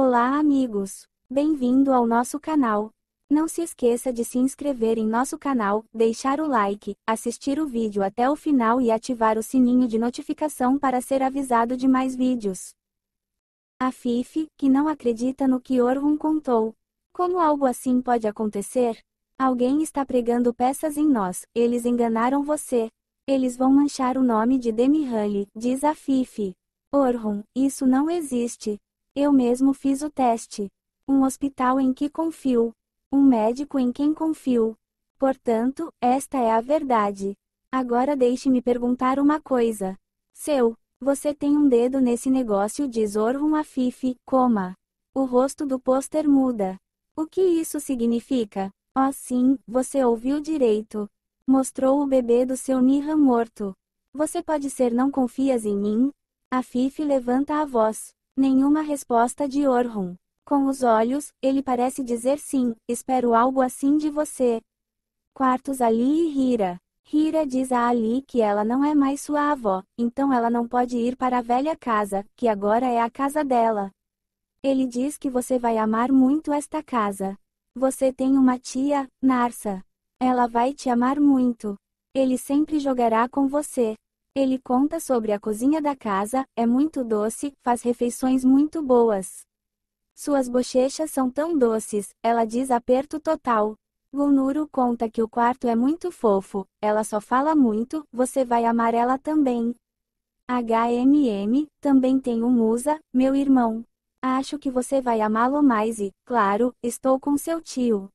Olá amigos! Bem-vindo ao nosso canal. Não se esqueça de se inscrever em nosso canal, deixar o like, assistir o vídeo até o final e ativar o sininho de notificação para ser avisado de mais vídeos. A Fife, que não acredita no que Orvon contou. Como algo assim pode acontecer? Alguém está pregando peças em nós, eles enganaram você. Eles vão manchar o nome de Demi Hulley, diz a Fife. Orhun, isso não existe, eu mesmo fiz o teste. Um hospital em que confio. Um médico em quem confio. Portanto, esta é a verdade. Agora deixe-me perguntar uma coisa. Seu, você tem um dedo nesse negócio, diz Orhun a Fifi, coma. O rosto do pôster muda. O que isso significa? Oh sim, você ouviu direito. Mostrou o bebê do seu Nirra morto. Você pode ser não confias em mim? A Fifi levanta a voz. Nenhuma resposta de Orhun. Com os olhos, ele parece dizer sim, espero algo assim de você. Quartos Ali e Hira. Hira diz a Ali que ela não é mais sua avó, então ela não pode ir para a velha casa, que agora é a casa dela. Ele diz que você vai amar muito esta casa. Você tem uma tia, Narsa. Ela vai te amar muito. Ele sempre jogará com você. Ele conta sobre a cozinha da casa, é muito doce, faz refeições muito boas. Suas bochechas são tão doces, ela diz aperto total. Gunuru conta que o quarto é muito fofo, ela só fala muito, você vai amar ela também. HMM, também tem Musa, meu irmão. Acho que você vai amá-lo mais e, claro, estou com seu tio.